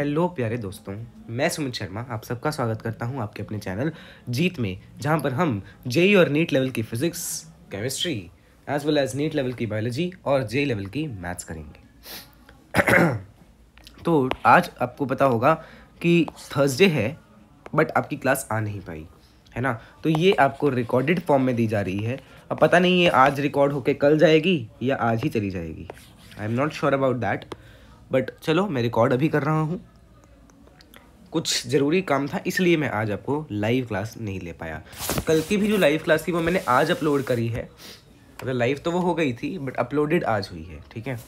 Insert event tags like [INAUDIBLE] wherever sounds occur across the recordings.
Hello प्यारे दोस्तों मैं सुमित शर्मा आप सबका स्वागत करता हूं आपके अपने चैनल जीत में जहां पर हम जेई e और नीट लेवल की physics chemistry as well as NEET level की बायोलॉजी और जे e लेवल की मैथ्स करेंगे [CLEARS THROAT] तो आज आपको पता होगा कि थर्सडे है बट आपकी क्लास आ नहीं पाई है ना तो ये आपको रिकॉर्डेड फॉर्म में दी जा रही है अब पता नहीं ये आज रिकॉर्ड होके कल जाएगी या आज ही चली जाएगी I am not sure about that but चलो मैं रिकॉर्ड अभी कर रहा हूँ कुछ ज़रूरी काम था इसलिए मैं आज आपको लाइव क्लास नहीं ले पाया कल की भी जो लाइव क्लास थी वो मैंने आज अपलोड करी है मतलब लाइव तो वो हो गई थी बट अपलोडेड आज हुई है ठीक है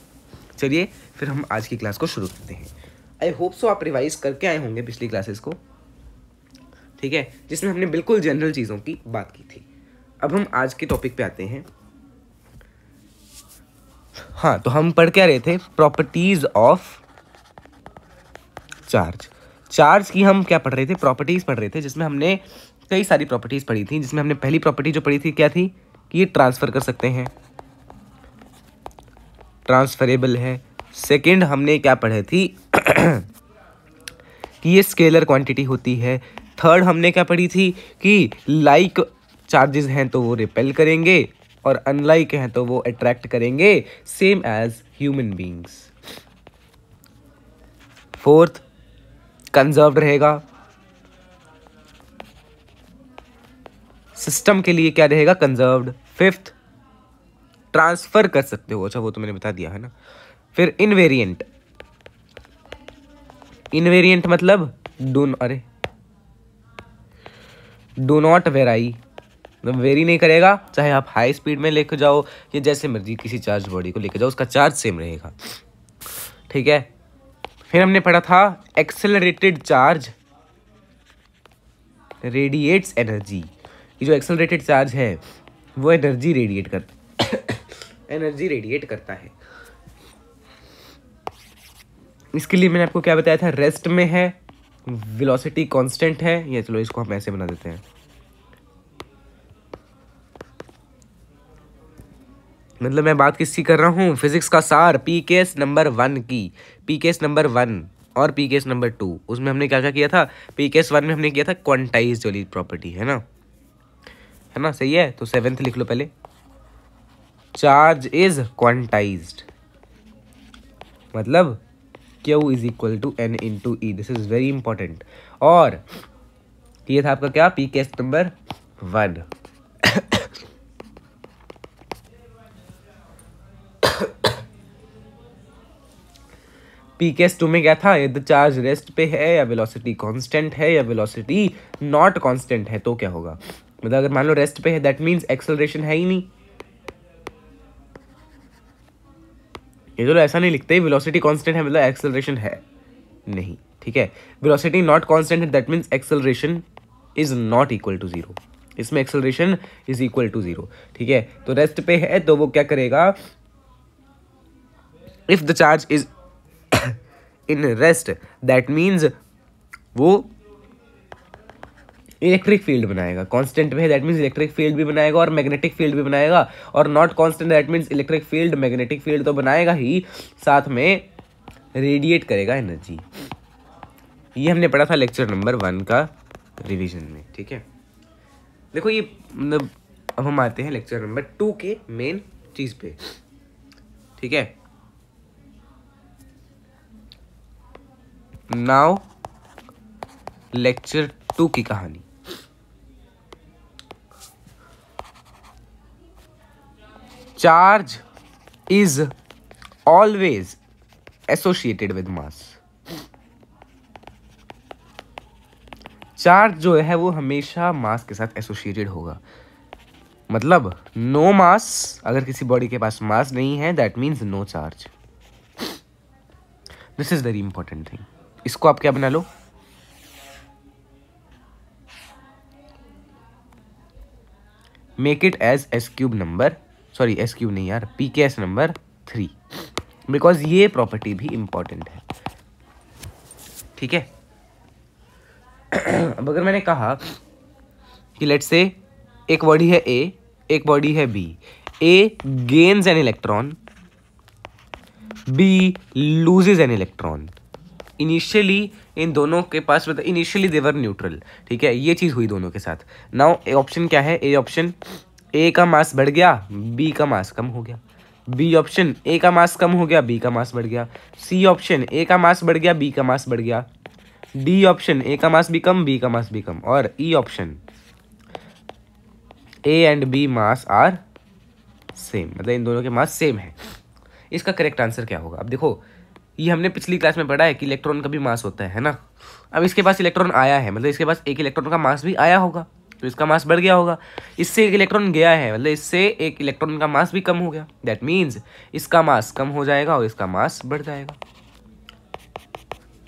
चलिए फिर हम आज की क्लास को शुरू करते हैं आई होप सो आप रिवाइज करके आए होंगे पिछली क्लासेस को ठीक है जिसमें हमने बिल्कुल जनरल चीज़ों की बात की थी अब हम आज के टॉपिक पे आते हैं हाँ तो हम पढ़ क्या रहे थे प्रॉपर्टीज ऑफ चार्ज चार्ज की हम क्या पढ़ रहे थे प्रॉपर्टीज़ पढ़ रहे थे जिसमें हमने कई सारी प्रॉपर्टीज़ पढ़ी थी जिसमें हमने पहली प्रॉपर्टी जो पढ़ी थी क्या थी कि ये ट्रांसफ़र कर सकते हैं ट्रांसफरेबल है सेकेंड [CLEARS THROAT] हमने क्या पढ़ी थी कि ये स्केलर क्वांटिटी होती है थर्ड हमने क्या पढ़ी थी कि लाइक like चार्जेस हैं तो वो रिपेल करेंगे और अनलाइक हैं तो वो अट्रैक्ट करेंगे same as human beings fourth conserve रहेगा सिस्टम के लिए क्या रहेगा कंजर्व्ड फिफ्थ ट्रांसफर कर सकते हो अच्छा वो तो मैंने बता दिया है ना फिर इनवेरिएंट इनवेरिएंट मतलब डू अरे डो नॉट वेराई वेरी नहीं करेगा चाहे आप हाई स्पीड में लेकर जाओ या जैसे मर्जी किसी चार्ज बॉडी को लेकर जाओ उसका चार्ज सेम रहेगा ठीक है फिर हमने पढ़ा था एक्सेलरेटेड चार्ज रेडिएट्स एनर्जी ये जो एक्सेलरेटेड चार्ज है वो एनर्जी रेडिएट कर एनर्जी [COUGHS] रेडिएट करता है इसके लिए मैंने आपको क्या बताया था रेस्ट में है वेलोसिटी कांस्टेंट है या चलो इसको हम ऐसे बना देते हैं मतलब मैं बात किसकी कर रहा हूँ फिजिक्स का सार P K S number one की पी केस नंबर वन और पी केस नंबर टू उसमें हमने क्या क्या किया था पी केस वन में हमने किया था क्वांटाइज वाली प्रॉपर्टी है ना है ना सही है तो सेवेंथ लिख लो पहले चार्ज इज क्वांटाइज मतलब Q is equal to N into E this is very important और ये था आपका क्या P case number one P K S two में क्या था यदि चार्ज रेस्ट पे है या वेलोसिटी कांस्टेंट है या वेलोसिटी नॉट कांस्टेंट है तो क्या होगा मतलब अगर मान लो रेस्ट पे है दैट मीन्स एक्सलरेशन है ही नहीं ये तो ऐसा नहीं लिखते वेलोसिटी कांस्टेंट है मतलब एक्सलरेशन है नहीं ठीक है वेलोसिटी नॉट कांस्टेंट है that means acceleration is not equal to zero इसमें acceleration is equal to zero ठीक है तो रेस्ट पे है तो वो क्या करेगा if the charge is in rest that means वो इलेक्ट्रिक फील्ड बनाएगा कांस्टेंट में दैट मीन्स इलेक्ट्रिक फील्ड भी बनाएगा और मैग्नेटिक फील्ड भी बनाएगा और not constant that means electric field magnetic field तो बनाएगा ही साथ में रेडिएट करेगा एनर्जी ये हमने पढ़ा था लेक्चर नंबर वन का रिवीजन में ठीक है देखो ये मतलब अब हम आते हैं लेक्चर नंबर टू के मेन चीज़ पे ठीक है नाउ लेक्चर टू की कहानी charge is always associated with mass charge जो है वो हमेशा मास के साथ एसोसिएटेड होगा मतलब नो मास अगर किसी बॉडी के पास मास नहीं है that means no charge this is very important thing इसको आप क्या बना लो make it as S cube number sorry S cube नहीं यार P K S number three because ये प्रॉपर्टी भी इंपॉर्टेंट है ठीक है [CLEARS THROAT] अब अगर मैंने कहा कि लेट से एक बॉडी है ए एक बॉडी है B A gains an electron B loses an electron initially इन दोनों के पास मतलब इनिशियली देवर न्यूट्रल ठीक है ये चीज़ हुई दोनों के साथ नाउ ए ऑप्शन क्या है ए ऑप्शन ए का मास बढ़ गया बी का मास कम हो गया बी ऑप्शन ए का मास कम हो गया बी का मास बढ़ गया सी ऑप्शन ए का मास बढ़ गया बी का मास बढ़ गया डी ऑप्शन ए का मास भी कम बी का मास भी कम और ई option A and B mass are same मतलब इन दोनों के मास सेम है इसका करेक्ट आंसर क्या होगा अब देखो ये हमने पिछली क्लास में पढ़ा है कि इलेक्ट्रॉन का भी मास होता है है ना अब इसके पास इलेक्ट्रॉन आया है मतलब इसके पास एक इलेक्ट्रॉन का मास भी आया होगा तो इसका मास बढ़ गया होगा इससे एक इलेक्ट्रॉन गया है मतलब इससे एक इलेक्ट्रॉन का मास भी कम हो गया दैट मीन्स इसका मास कम हो जाएगा और इसका मास बढ़ जाएगा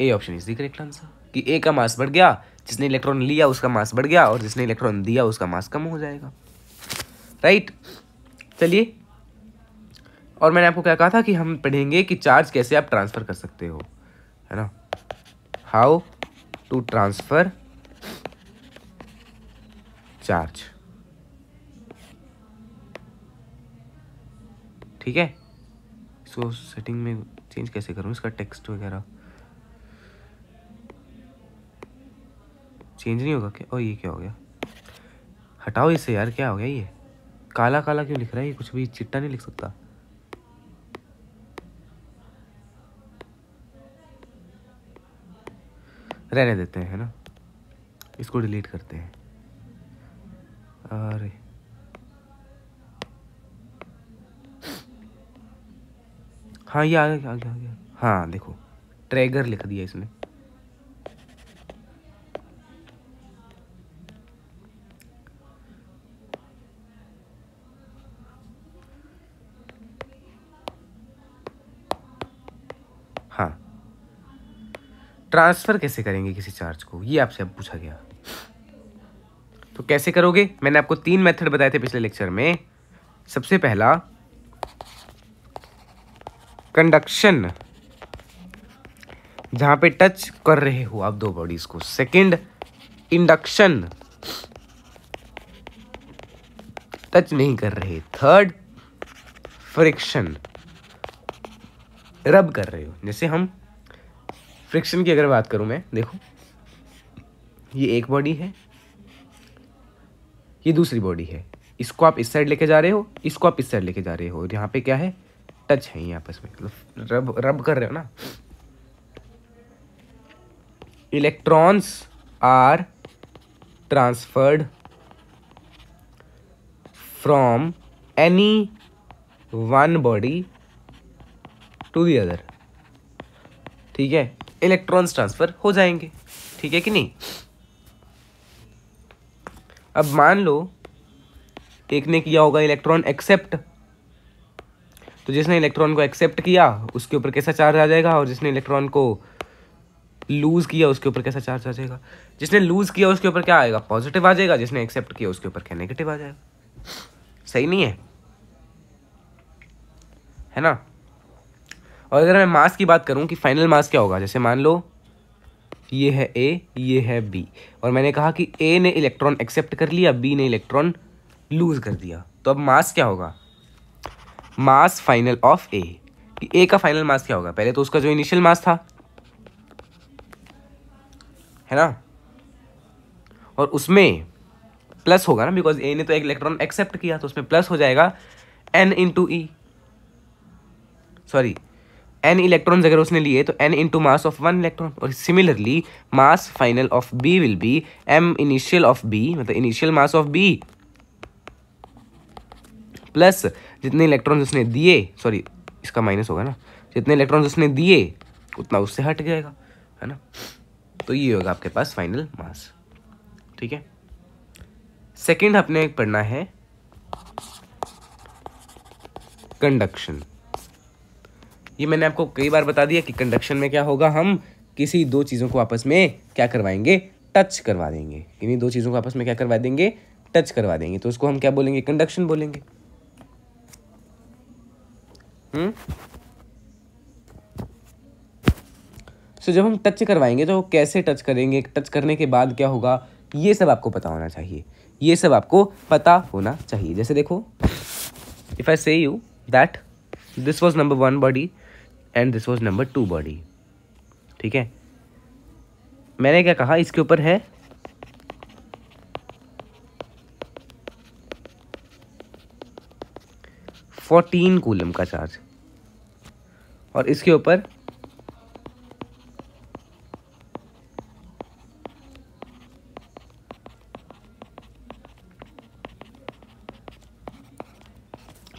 A option is the correct answer कि ए का मास बढ़ गया जिसने इलेक्ट्रॉन लिया उसका मास बढ़ गया और जिसने इलेक्ट्रॉन दिया उसका मास कम हो जाएगा राइट चलिए और मैंने आपको क्या कहा था कि हम पढ़ेंगे कि चार्ज कैसे आप ट्रांसफ़र कर सकते हो है ना हाउ टू ट्रांसफ़र चार्ज ठीक है इसको सेटिंग में चेंज कैसे करूँ इसका टेक्स्ट वगैरह चेंज नहीं होगा क्या और ये क्या हो गया हटाओ इसे यार क्या हो गया ये काला काला क्यों लिख रहा है ये कुछ भी चिट्टा नहीं लिख सकता रहने देते हैं है ना इसको डिलीट करते हैं अरे हाँ ये आ गया आ गया आ गया हाँ देखो ट्रैगर लिख दिया इसने ट्रांसफ़र कैसे करेंगे किसी चार्ज को ये आपसे अब पूछा गया तो कैसे करोगे मैंने आपको तीन मेथड बताए थे पिछले लेक्चर में सबसे पहला कंडक्शन जहां पे टच कर रहे हो आप दो बॉडीज को सेकंड इंडक्शन टच नहीं कर रहे थर्ड फ्रिक्शन रब कर रहे हो जैसे हम फ्रिक्शन की अगर बात करूँ मैं देखो ये एक बॉडी है ये दूसरी बॉडी है इसको आप इस साइड लेके जा रहे हो इसको आप इस साइड लेके जा रहे हो यहाँ पे क्या है टच है ये आपस में मतलब रब रब कर रहे हो ना electrons are transferred from any one body to the other ठीक है इलेक्ट्रॉन्स ट्रांसफ़र हो जाएंगे ठीक है कि नहीं अब मान लो एक ने किया होगा इलेक्ट्रॉन एक्सेप्ट तो जिसने इलेक्ट्रॉन को एक्सेप्ट किया उसके ऊपर कैसा चार्ज आ जाएगा और जिसने इलेक्ट्रॉन को लूज़ किया उसके ऊपर कैसा चार्ज आ जाएगा जिसने लूज़ किया उसके ऊपर क्या आएगा पॉजिटिव आ जाएगा जिसने एक्सेप्ट किया उसके ऊपर क्या नेगेटिव आ जाएगा सही नहीं है है ना और अगर मैं मास की बात करूँ कि फाइनल मास क्या होगा जैसे मान लो ये है ए ये है बी और मैंने कहा कि ए ने इलेक्ट्रॉन एक्सेप्ट कर लिया बी ने इलेक्ट्रॉन लूज़ कर दिया तो अब मास क्या होगा मास फाइनल ऑफ ए कि ए का फाइनल मास क्या होगा पहले तो उसका जो इनिशियल मास था है ना और उसमें प्लस होगा ना बिकॉज ए ने तो एक इलेक्ट्रॉन एक्सेप्ट किया तो उसमें प्लस हो जाएगा N into E sorry N electrons अगर उसने लिए तो N into mass of one electron और similarly mass final of B will be M initial of B मतलब initial mass of B plus जितने इलेक्ट्रॉन्स उसने दिए सॉरी इसका माइनस होगा ना जितने इलेक्ट्रॉन्स उसने दिए उतना उससे हट जाएगा है ना तो ये होगा आपके पास फाइनल मास ठीक है सेकेंड आपने पढ़ना है कंडक्शन ये मैंने आपको कई बार बता दिया कि कंडक्शन में क्या होगा हम किसी दो चीज़ों को आपस में क्या करवाएंगे टच करवा देंगे किन्हीं दो चीज़ों को आपस में क्या करवा देंगे टच करवा देंगे तो उसको हम क्या बोलेंगे कंडक्शन बोलेंगे सो हम्म? so, जब हम टच करवाएंगे तो कैसे टच करेंगे टच करने के बाद क्या होगा ये सब आपको पता होना चाहिए ये सब आपको पता होना चाहिए जैसे देखो if I say you that this was number one body and this was number two body ठीक है मैंने क्या कहा इसके ऊपर है फोर्टीन कूलम का चार्ज और इसके ऊपर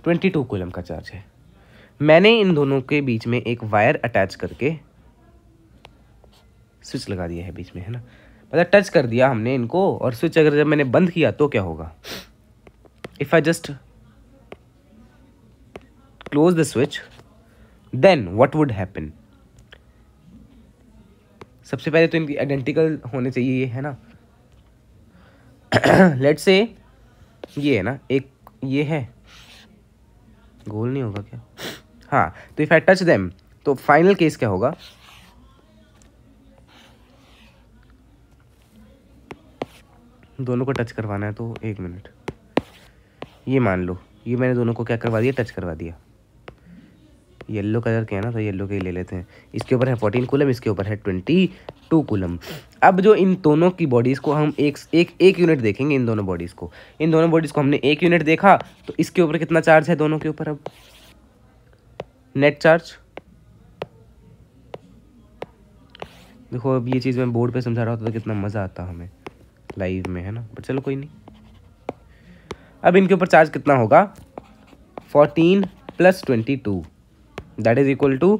ट्वेंटी टू कूलम का चार्ज है मैंने इन दोनों के बीच में एक वायर अटैच करके स्विच लगा दिया है बीच में है ना मतलब टच कर दिया हमने इनको और स्विच अगर जब मैंने बंद किया तो क्या होगा if I just close the switch then what would happen सबसे पहले तो इनकी आइडेंटिकल होने चाहिए ये है ना लेट [CLEARS THROAT] से ये है ना एक ये है गोल नहीं होगा क्या हाँ तो इफ़ आई टच देम तो फाइनल केस क्या होगा दोनों को टच करवाना है तो एक मिनट ये मान लो ये मैंने दोनों को क्या करवा दिया टच करवा दिया येलो कलर के है ना तो येलो के ही ले लेते हैं इसके ऊपर है फोर्टीन कूलम इसके ऊपर है ट्वेंटी टू कूलम अब जो इन दोनों की बॉडीज़ को हम एक एक एक यूनिट देखेंगे इन दोनों बॉडीज़ को इन दोनों बॉडीज़ को हमने एक यूनिट देखा तो इसके ऊपर कितना चार्ज है दोनों के ऊपर अब नेट चार्ज देखो अब ये चीज़ मैं बोर्ड पे समझा रहा होता तो कितना मज़ा आता हमें लाइव में है ना बट चलो कोई नहीं अब इनके ऊपर चार्ज कितना होगा fourteen plus twenty two that is equal to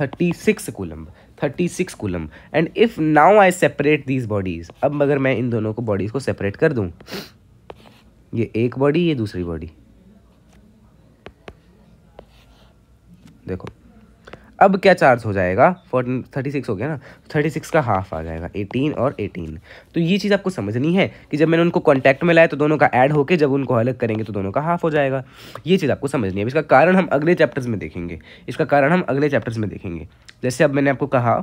thirty six coulomb thirty six coulomb and if now I separate these bodies अब अगर मैं इन दोनों को बॉडीज को सेपरेट कर दूँ ये एक बॉडी ये दूसरी बॉडी देखो अब क्या चार्ज हो जाएगा फोर्टीन थर्टी सिक्स हो गया ना थर्टी सिक्स का हाफ आ जाएगा एटीन और एटीन तो ये चीज़ आपको समझनी है कि जब मैंने उनको कॉन्टैक्ट में लाया तो दोनों का ऐड होके जब उनको अलग करेंगे तो दोनों का हाफ हो जाएगा ये चीज़ आपको समझनी है इसका कारण हम अगले चैप्टर्स में देखेंगे इसका कारण हम अगले चैप्टर्स में देखेंगे जैसे अब मैंने आपको कहा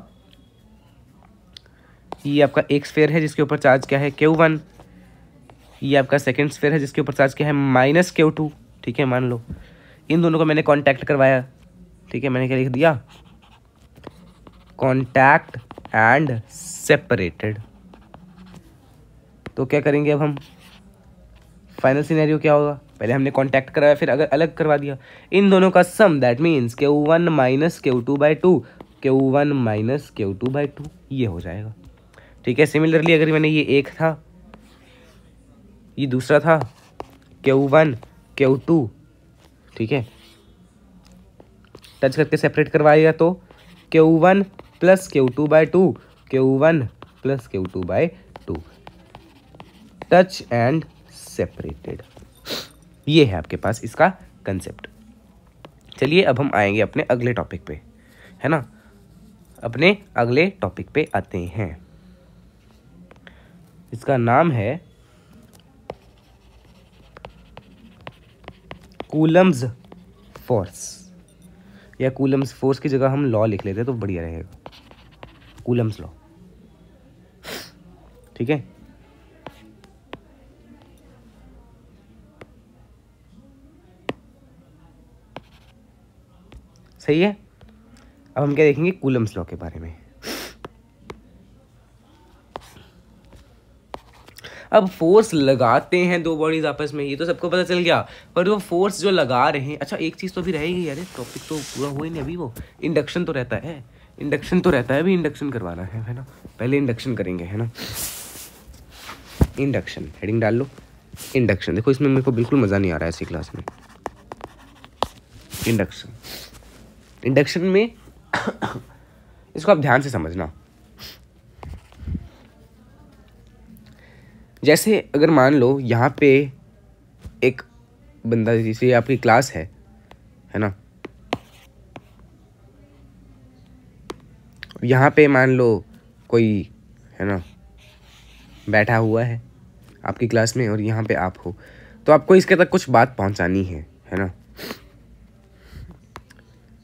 ये आपका एक स्फेयर है जिसके ऊपर चार्ज क्या है क्यू वन ये आपका सेकेंड स्फेयर है जिसके ऊपर चार्ज क्या है माइनस क्यू टू ठीक है मान लो इन दोनों को मैंने कॉन्टैक्ट करवाया ठीक है मैंने क्या लिख दिया कॉन्टैक्ट एंड सेपरेटेड तो क्या करेंगे अब हम फाइनल सिनेरियो क्या होगा पहले हमने कांटेक्ट कराया फिर अगर अलग करवा दिया इन दोनों का sum that means K one minus K two by two K one minus K two by two ये हो जाएगा ठीक है सिमिलरली अगर मैंने ये एक था ये दूसरा था के वन के टू ठीक है टच करके सेपरेट करवाएगा तो Q one plus Q two by two Q one plus Q two by two touch and separated ये है आपके पास इसका कंसेप्ट चलिए अब हम आएंगे अपने अगले टॉपिक पे है ना अपने अगले टॉपिक पे आते हैं इसका नाम है कूलम्स फोर्स या कूलम्स फोर्स की जगह हम लॉ लिख लेते तो बढ़िया रहेगा कूलम्स लॉ ठीक है सही है अब हम क्या देखेंगे कूलम्स लॉ के बारे में अब फोर्स लगाते हैं दो बॉडीज आपस में ये तो सबको पता चल गया पर वो फोर्स जो लगा रहे हैं अच्छा एक चीज़ तो अभी रहेगी यार टॉपिक तो पूरा हुआ ही नहीं अभी वो इंडक्शन तो रहता है इंडक्शन तो रहता है अभी इंडक्शन करवाना है है ना पहले इंडक्शन करेंगे है ना इंडक्शन हेडिंग डाल लो इंडक्शन देखो इसमें मेरे को बिल्कुल मज़ा नहीं आ रहा है ऐसी क्लास में इंडक्शन इंडक्शन में [COUGHS] इसको आप ध्यान से समझना जैसे अगर मान लो यहाँ पे एक बंदा जैसे आपकी क्लास है है ना यहाँ पे मान लो कोई है ना बैठा हुआ है आपकी क्लास में और यहाँ पे आप हो तो आपको इसके तक कुछ बात पहुँचानी है है ना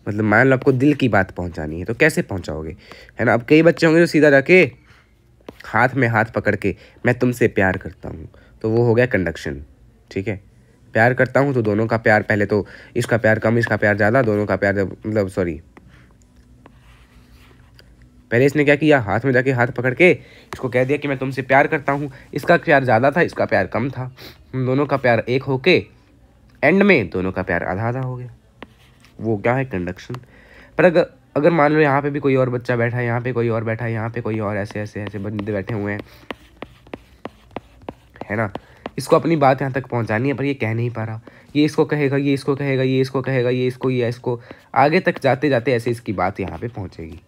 मतलब मान लो आपको दिल की बात पहुँचानी है तो कैसे पहुँचाओगे है ना अब कई बच्चे होंगे जो सीधा जाके हाथ में हाथ पकड़ के मैं तुमसे प्यार करता हूँ तो वो हो गया कंडक्शन ठीक है प्यार करता हूँ तो दोनों का प्यार पहले तो इसका प्यार कम इसका प्यार ज़्यादा दोनों का प्यार मतलब सॉरी पहले इसने क्या किया हाथ में जाके हाथ पकड़ के इसको कह दिया कि मैं तुमसे प्यार करता हूँ इसका प्यार ज़्यादा था इसका प्यार कम था दोनों का प्यार एक होके एंड में दोनों का प्यार आधा आधा हो गया वो क्या है कंडक्शन पर अगर अगर मान लो यहाँ पे भी कोई और बच्चा बैठा है यहाँ पे कोई और बैठा है यहाँ पे कोई और ऐसे ऐसे ऐसे बंदे बैठे हुए हैं है ना इसको अपनी बात यहाँ तक पहुँचानी है पर ये कह नहीं पा रहा ये इसको कहेगा ये इसको कहेगा ये इसको कहेगा ये इसको या इसको आगे तक जाते जाते ऐसे इसकी बात यहाँ पे पहुँचेगी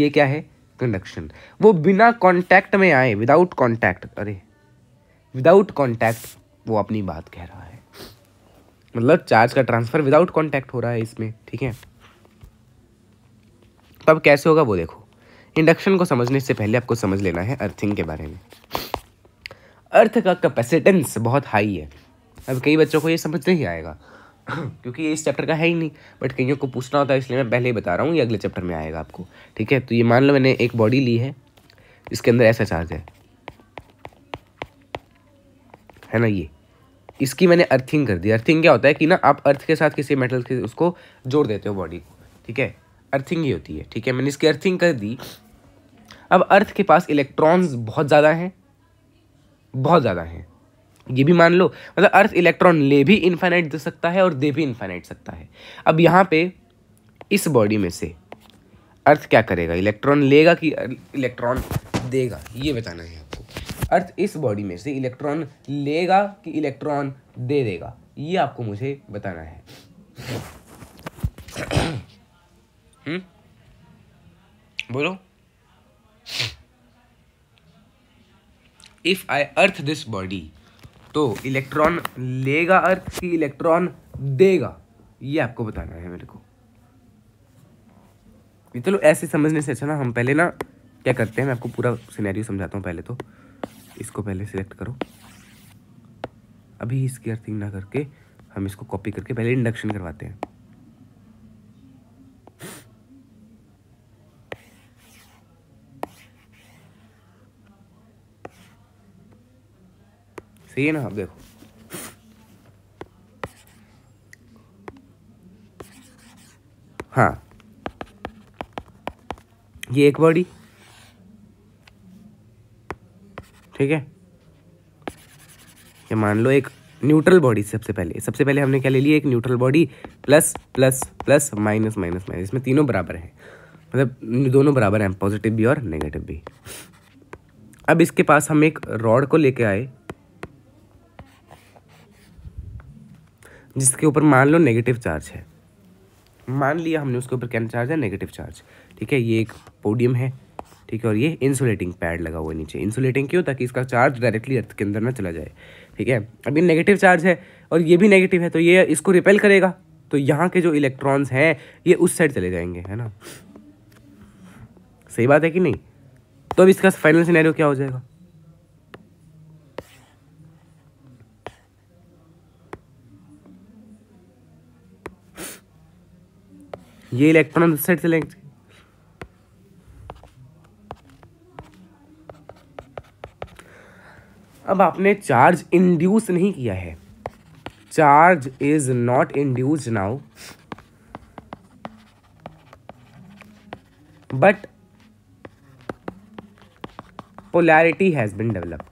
ये क्या है कंडक्शन वो बिना कॉन्टैक्ट में आए विदाउट कॉन्टैक्ट अरे विदाउट कॉन्टैक्ट वो अपनी बात कह रहा है मतलब चार्ज का ट्रांसफ़र विदाउट कॉन्टैक्ट हो रहा है इसमें ठीक है तो अब कैसे होगा वो देखो इंडक्शन को समझने से पहले आपको समझ लेना है अर्थिंग के बारे में अर्थ का कैपेसिटेंस बहुत हाई है अब कई बच्चों को ये समझ नहीं आएगा क्योंकि ये इस चैप्टर का है ही नहीं बट कईयों को पूछना होता है इसलिए मैं पहले ही बता रहा हूँ ये अगले चैप्टर में आएगा आपको ठीक है तो ये मान लो मैंने एक बॉडी ली है इसके अंदर ऐसा चार्ज है है ना ये इसकी मैंने अर्थिंग कर दी अर्थिंग क्या होता है कि ना आप अर्थ के साथ किसी मेटल के उसको जोड़ देते हो बॉडी को ठीक है अर्थिंग ही होती है ठीक है मैंने इसकी अर्थिंग कर दी अब अर्थ के पास इलेक्ट्रॉन्स बहुत ज़्यादा हैं बहुत ज़्यादा हैं ये भी मान लो मतलब अर्थ इलेक्ट्रॉन ले भी इन्फाइनाइट दे सकता है और दे भी इन्फाइनाइट सकता है अब यहाँ पे इस बॉडी में से अर्थ क्या करेगा इलेक्ट्रॉन लेगा कि इलेक्ट्रॉन देगा ये बताना है आपको अर्थ इस बॉडी में से इलेक्ट्रॉन लेगा कि इलेक्ट्रॉन दे देगा ये आपको मुझे बताना है हम्म बोलो if I earth this body तो इलेक्ट्रॉन लेगा अर्थ की इलेक्ट्रॉन देगा ये आपको बताना है मेरे को चलो ऐसे समझने से अच्छा ना हम पहले ना क्या करते हैं मैं आपको पूरा सिनेरियो समझाता हूँ पहले तो इसको पहले सिलेक्ट करो अभी इसकी अर्थिंग ना करके हम इसको कॉपी करके पहले इंडक्शन करवाते हैं ठीक है ना अब देखो हाँ ये एक बॉडी ठीक है ये मान लो एक न्यूट्रल बॉडी सबसे पहले सबसे पहले हमने क्या ले लिया एक neutral body plus plus plus minus minus minus इसमें तीनों बराबर हैं मतलब दोनों बराबर हैं पॉजिटिव भी और नेगेटिव भी अब इसके पास हम एक रॉड को लेके आए जिसके ऊपर मान लो नेगेटिव चार्ज है मान लिया हमने उसके ऊपर क्या चार्ज है नेगेटिव चार्ज ठीक है ये एक पोडियम है ठीक है और ये इंसुलेटिंग पैड लगा हुआ है नीचे इंसुलेटिंग क्यों ताकि इसका चार्ज डायरेक्टली अर्थ के अंदर ना चला जाए ठीक है अभी नेगेटिव चार्ज है और ये भी नेगेटिव है तो ये इसको रिपेल करेगा तो यहाँ के जो इलेक्ट्रॉन्स हैं ये उस साइड चले जाएंगे है ना सही बात है कि नहीं तो अब इसका फाइनल सिनेरियो क्या हो जाएगा ये इलेक्ट्रॉन दूसरी साइड से लेंगे अब आपने चार्ज इंड्यूस नहीं किया है charge is not induce now but polarity has been developed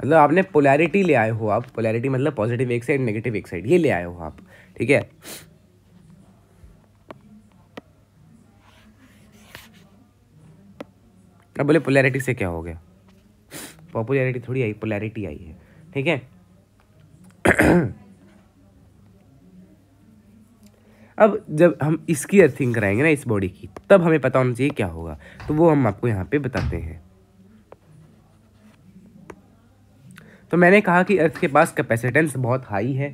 मतलब आपने पोलैरिटी ले आए हो आप पोलैरिटी मतलब पॉजिटिव एक साइड नेगेटिव एक साइड ये ले आए हो आप ठीक है अब बोले पोलैरिटी से क्या हो गया पॉपुलैरिटी थोड़ी आई पोलैरिटी आई है ठीक है [CLEARS THROAT] अब जब हम इसकी अर्थिंग कराएंगे ना इस बॉडी की तब हमें पता होना चाहिए क्या होगा तो वो हम आपको यहाँ पे बताते हैं तो मैंने कहा कि अर्थ के पास कैपेसिटेंस बहुत हाई है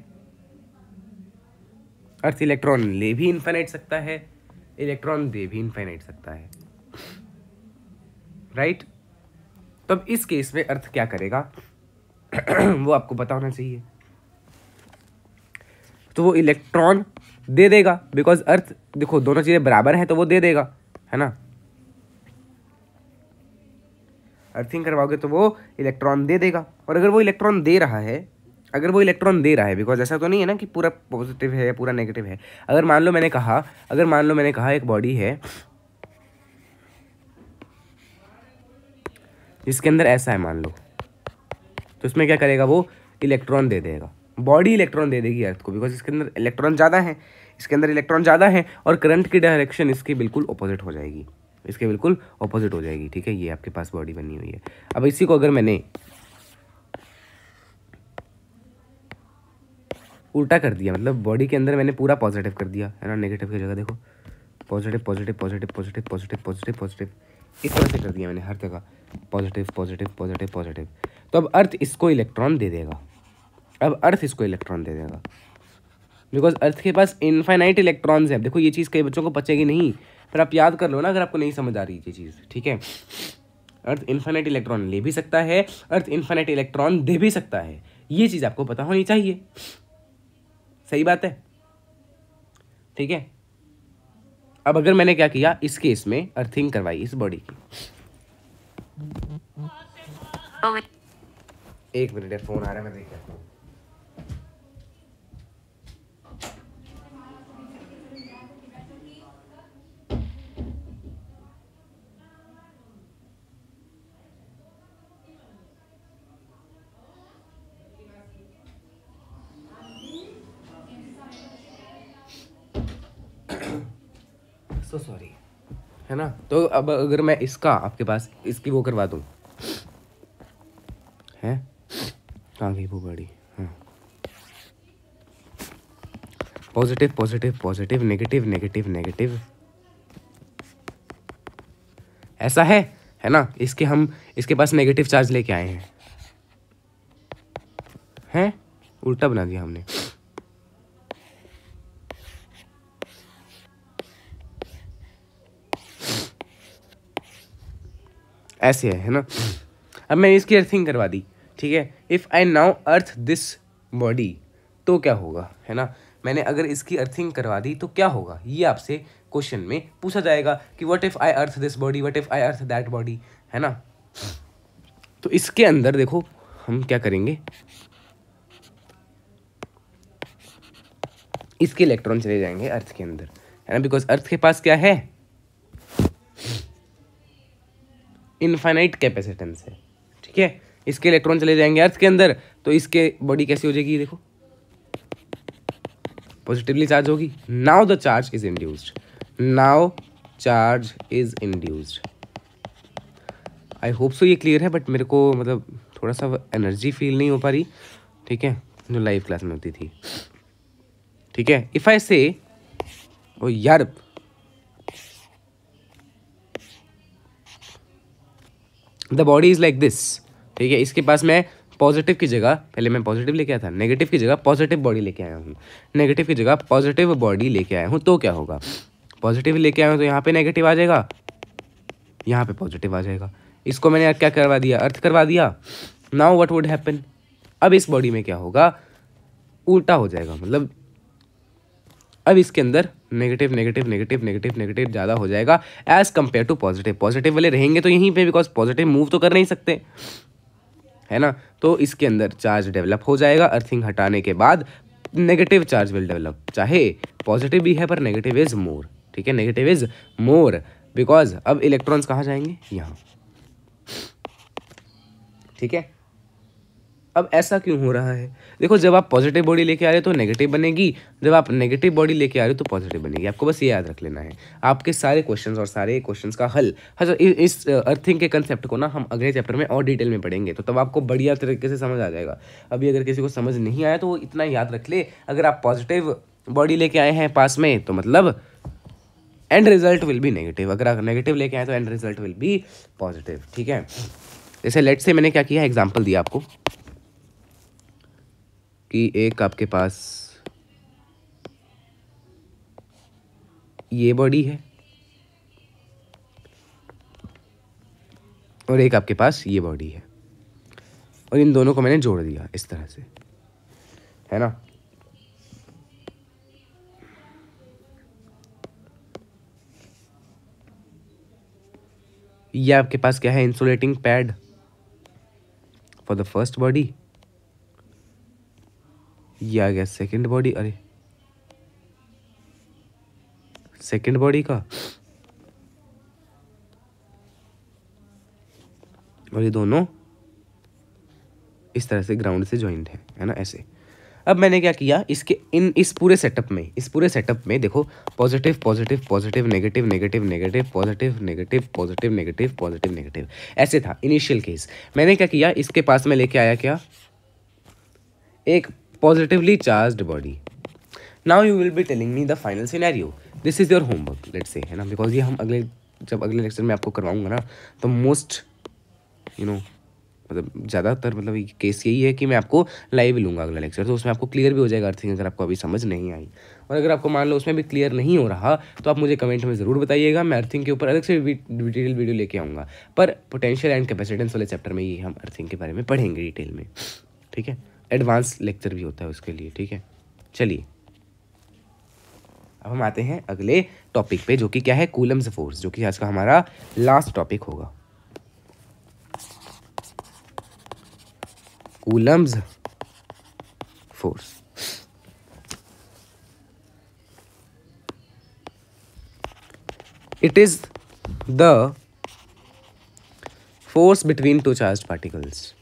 अर्थ इलेक्ट्रॉन ले भी इन्फाइनाइट सकता है इलेक्ट्रॉन दे भी इन्फाइनाइट सकता है राइट right? तब इस केस में अर्थ क्या करेगा वो आपको पता होना चाहिए तो वो इलेक्ट्रॉन दे देगा बिकॉज अर्थ देखो दोनों चीज़ें बराबर है तो वो दे देगा है ना अर्थिंग करवाओगे तो वो इलेक्ट्रॉन दे देगा और अगर वो इलेक्ट्रॉन दे रहा है अगर वो इलेक्ट्रॉन दे रहा है बिकॉज ऐसा तो नहीं है ना कि पूरा पॉजिटिव है या पूरा नेगेटिव है अगर मान लो मैंने कहा अगर मान लो मैंने कहा एक बॉडी है जिसके अंदर ऐसा है मान लो तो उसमें क्या करेगा वो इलेक्ट्रॉन दे देगा बॉडी इलेक्ट्रॉन दे देगी अर्थ को बिकॉज इसके अंदर इलेक्ट्रॉन ज़्यादा है इसके अंदर इलेक्ट्रॉन ज़्यादा है और करंट की डायरेक्शन इसके बिल्कुल अपोजिट हो जाएगी इसके बिल्कुल अपोजिट हो जाएगी ठीक है ये आपके पास बॉडी बनी हुई है अब इसी को अगर मैंने उल्टा कर दिया मतलब बॉडी के अंदर मैंने पूरा पॉजिटिव कर दिया है ना नेगेटिव की जगह देखो positive positive positive positive positive positive positive इस तरह से कर दिया मैंने हर जगह पॉजिटिव पॉजिटिव पॉजिटिव पॉजिटिव तो अब अर्थ इसको इलेक्ट्रॉन दे देगा अब अर्थ इसको इलेक्ट्रॉन दे देगा बिकॉज अर्थ के पास इन्फाइनाइट इलेक्ट्रॉन्स हैं देखो ये चीज़ कई बच्चों को पचेगी नहीं पर आप याद कर लो ना अगर आपको नहीं समझ आ रही ये चीज़ ठीक है अर्थ इन्फाइनाइट इलेक्ट्रॉन ले भी सकता है अर्थ इन्फाइनाइट इलेक्ट्रॉन दे भी सकता है ये चीज़ आपको पता होनी चाहिए सही बात है ठीक है अब अगर मैंने क्या किया इस केस में अर्थिंग करवाई इस बॉडी की एक मिनट फोन आ रहा है मैं देख रहा हूँ सो सॉरी है ना तो अब अगर मैं इसका आपके पास इसकी वो करवा दूँ है कहाँ गई वो बड़ी positive positive positive negative negative negative ऐसा है है ना इसके हम इसके पास नेगेटिव चार्ज लेके आए हैं हैं उल्टा बना दिया हमने ऐसे है है ना अब मैंने इसकी अर्थिंग करवा दी ठीक है if I now earth this body तो क्या होगा है ना मैंने अगर इसकी अर्थिंग करवा दी तो क्या होगा ये आपसे क्वेश्चन में पूछा जाएगा कि what if I earth this body what if I earth that body है ना तो इसके अंदर देखो हम क्या करेंगे इसके इलेक्ट्रॉन चले जाएंगे अर्थ के अंदर है ना बिकॉज अर्थ के पास क्या है इनफाइनाइट कैपेसिटेंस है ठीक है इसके इलेक्ट्रॉन चले जाएंगे अर्थ के अंदर तो इसके बॉडी कैसी हो जाएगी देखो पॉजिटिवली चार्ज होगी now the charge is induced now charge is induced I hope so ये क्लियर है बट मेरे को मतलब थोड़ा सा एनर्जी फील नहीं हो पा रही ठीक है जो लाइव क्लास में होती थी ठीक है इफ़ आई से यार the body is like this ठीक है इसके पास मैं पॉजिटिव की जगह पहले मैं पॉजिटिव लेके आया था नेगेटिव की जगह पॉजिटिव बॉडी लेके आया हूँ नेगेटिव की जगह पॉजिटिव बॉडी लेके आया हूँ तो क्या होगा पॉजिटिव लेके आया हूँ तो यहाँ पे नेगेटिव आ जाएगा यहाँ पे पॉजिटिव आ जाएगा इसको मैंने क्या करवा दिया अर्थ करवा दिया नाउ वट वुड हैपन अब इस बॉडी में क्या होगा उल्टा हो जाएगा मतलब अब इसके अंदर negative negative negative negative negative ज़्यादा हो जाएगा as compare to positive positive वाले रहेंगे तो यहीं पे बिकॉज पॉजिटिव मूव तो कर नहीं सकते है ना तो इसके अंदर चार्ज डेवलप हो जाएगा अर्थिंग हटाने के बाद नेगेटिव चार्ज विल डेवलप चाहे पॉजिटिव भी है पर नेगेटिव इज़ मोर ठीक है नेगेटिव इज़ मोर बिकॉज अब इलेक्ट्रॉन्स कहाँ जाएंगे यहाँ ठीक है अब ऐसा क्यों हो रहा है देखो जब आप पॉजिटिव बॉडी लेके आ रहे हो तो नेगेटिव बनेगी जब आप नेगेटिव बॉडी लेके आ रहे हो तो पॉजिटिव बनेगी आपको बस ये याद रख लेना है आपके सारे क्वेश्चन और सारे क्वेश्चन का हल अच्छा इस अर्थिंग के कंसेप्ट को ना हम अगले चैप्टर में और डिटेल में पढ़ेंगे तो तब आपको बढ़िया तरीके से समझ आ जाएगा अभी अगर किसी को समझ नहीं आया तो वो इतना याद रख ले अगर आप पॉजिटिव बॉडी लेके आए हैं पास में तो मतलब end result will be negative अगर आप नेगेटिव लेके आए तो end result will be positive ठीक है जैसे लेट से मैंने क्या किया एग्जाम्पल दिया आपको कि एक आपके पास ये बॉडी है और एक आपके पास ये बॉडी है और इन दोनों को मैंने जोड़ दिया इस तरह से है ना ये आपके पास क्या है insulating pad for the first body ये आ गया सेकंड बॉडी अरे सेकंड बॉडी का और ये दोनों इस तरह से ग्राउंड से ज्वाइंट है है ना ऐसे अब मैंने क्या किया इसके इन इस पूरे सेटअप में इस पूरे सेटअप में देखो positive positive positive negative negative negative positive negative positive negative positive negative ऐसे था इनिशियल केस मैंने क्या किया इसके पास में लेके आया क्या एक positively charge body now you will be telling me the final scenario this is your homework let say है ना बिकॉज ये हम अगले जब अगले लेक्चर में आपको करवाऊंगा ना तो मोस्ट यू नो मतलब ज़्यादातर मतलब केस यही है कि मैं आपको लाइव लूँगा अगला लेक्चर तो उसमें आपको क्लियर भी हो जाएगा अर्थिंग अगर आपको अभी समझ नहीं आई और अगर आपको मान लो उसमें भी क्लियर नहीं हो रहा तो आप मुझे कमेंट में ज़रूर बताइएगा मैं अर्थिंग के ऊपर अलग से डिटेल वीडियो लेके आऊँगा पर पोटेंशियल एंड कैपेसिटेंस वाले चैप्टर में ये हम अर्थिंग के बारे में पढ़ेंगे डिटेल में ठीक है एडवांस लेक्चर भी होता है उसके लिए ठीक है चलिए अब हम आते हैं अगले टॉपिक पे जो कि क्या है कूलम्स फोर्स जो कि आज का हमारा लास्ट टॉपिक होगा Coulomb's force it is the force between two charge particles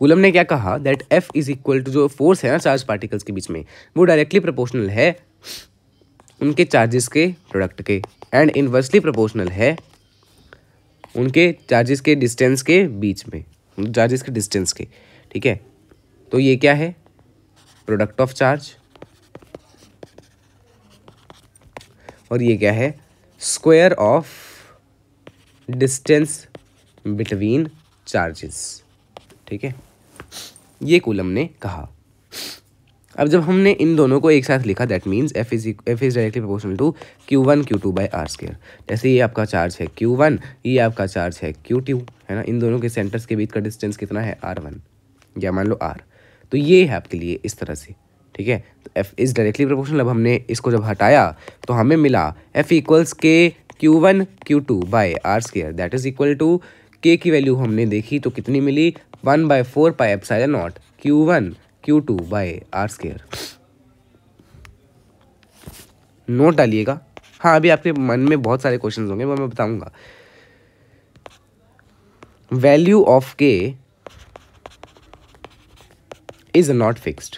Coulomb ने क्या कहा that F is equal to जो फोर्स है ना चार्ज पार्टिकल्स के बीच में वो डायरेक्टली प्रोपोर्शनल है उनके चार्जेस के प्रोडक्ट के एंड इनवर्सली प्रोपोर्शनल है उनके चार्जेस के डिस्टेंस के बीच में चार्जेस के डिस्टेंस के ठीक है तो ये क्या है प्रोडक्ट ऑफ चार्ज और ये क्या है square of distance between charges ठीक है ये कुलम ने कहा अब जब हमने इन दोनों को एक साथ लिखा that means F is F is directly proportional to Q one Q two by R square जैसे ये आपका चार्ज है क्यू वन ये आपका चार्ज है क्यू टू है ना इन दोनों के सेंटर्स के बीच का डिस्टेंस कितना है आर वन या मान लो आर तो ये है आपके लिए इस तरह से ठीक है तो एफ इज़ डायरेक्टली प्रोपोर्शनल अब हमने इसको जब हटाया तो हमें मिला F equals K Q one Q two by R square that is equal to K की वैल्यू हमने देखी तो कितनी मिली one by four pi epsilon naught Q one Q two by R square note डालिएगा हाँ अभी आपके मन में बहुत सारे क्वेश्चन होंगे वो मैं बताऊंगा value of K is not fixed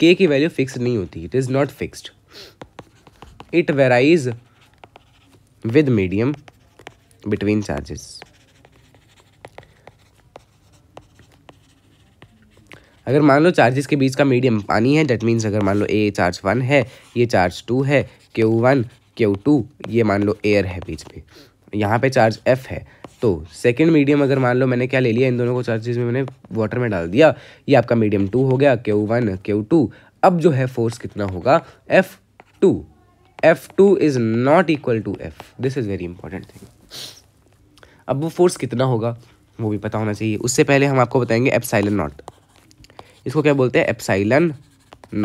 K की वैल्यू फिक्स नहीं होती it is not fixed it varies with medium between charges अगर मान लो चार्जेस के बीच का मीडियम पानी है डेट मीन्स अगर मान लो ए चार्ज वन है ये चार्ज टू है क्यू वन क्यू टू ये मान लो एयर है बीच में यहाँ पे चार्ज एफ है तो सेकंड मीडियम अगर मान लो मैंने क्या ले लिया इन दोनों को चार्जेस में मैंने वाटर में डाल दिया ये आपका मीडियम टू हो गया क्यू वन क्यू टू अब जो है फोर्स कितना होगा F two F two is not equal to F this is very important thing अब वो फोर्स कितना होगा वो भी पता होना चाहिए उससे पहले हम आपको बताएंगे साइलेंट नॉट इसको क्या बोलते हैं epsilon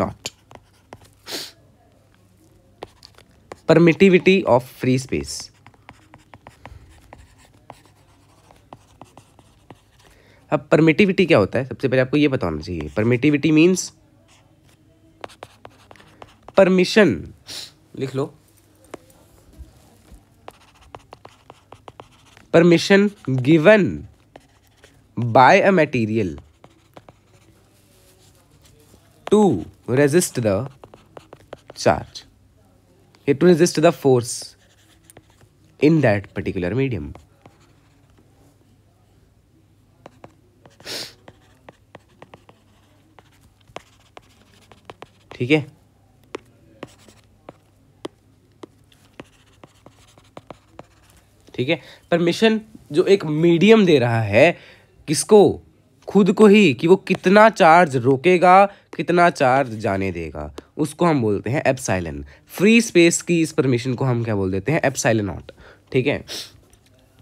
naught permittivity of free space अब परमिटिविटी क्या होता है सबसे पहले आपको यह बताना चाहिए परमिटिविटी मीन्स परमिशन लिख लो permission given by a material to resist the charge it to resist the force in that particular medium ठीक है ठीक है परमिशन जो एक मीडियम दे रहा है किसको खुद को ही कि वो कितना चार्ज रोकेगा कितना चार्ज जाने देगा उसको हम बोलते हैं एप्साइलन फ्री स्पेस की इस परमिशन को हम क्या बोल देते हैं एप्साइलन नॉट ठीक है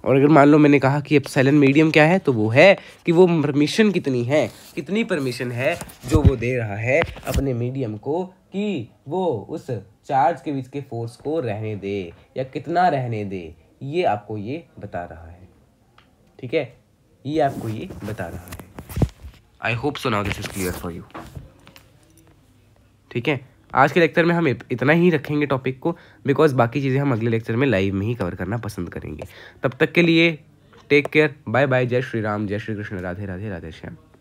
और अगर मान लो मैंने कहा कि एप्साइलन मीडियम क्या है तो वो है कि वो परमिशन कितनी है कितनी परमिशन है जो वो दे रहा है अपने मीडियम को कि वो उस चार्ज के बीच के फोर्स को रहने दे या कितना रहने दे ये आपको ये बता रहा है ठीक है ये आपको ये बता रहा है I hope so now this is clear for you ठीक है आज के लेक्चर में हम इतना ही रखेंगे टॉपिक को बिकॉज बाकी चीज़ें हम अगले लेक्चर में लाइव में ही कवर करना पसंद करेंगे तब तक के लिए टेक केयर बाय बाय जय श्री राम जय श्री कृष्ण राधे राधे राधे श्याम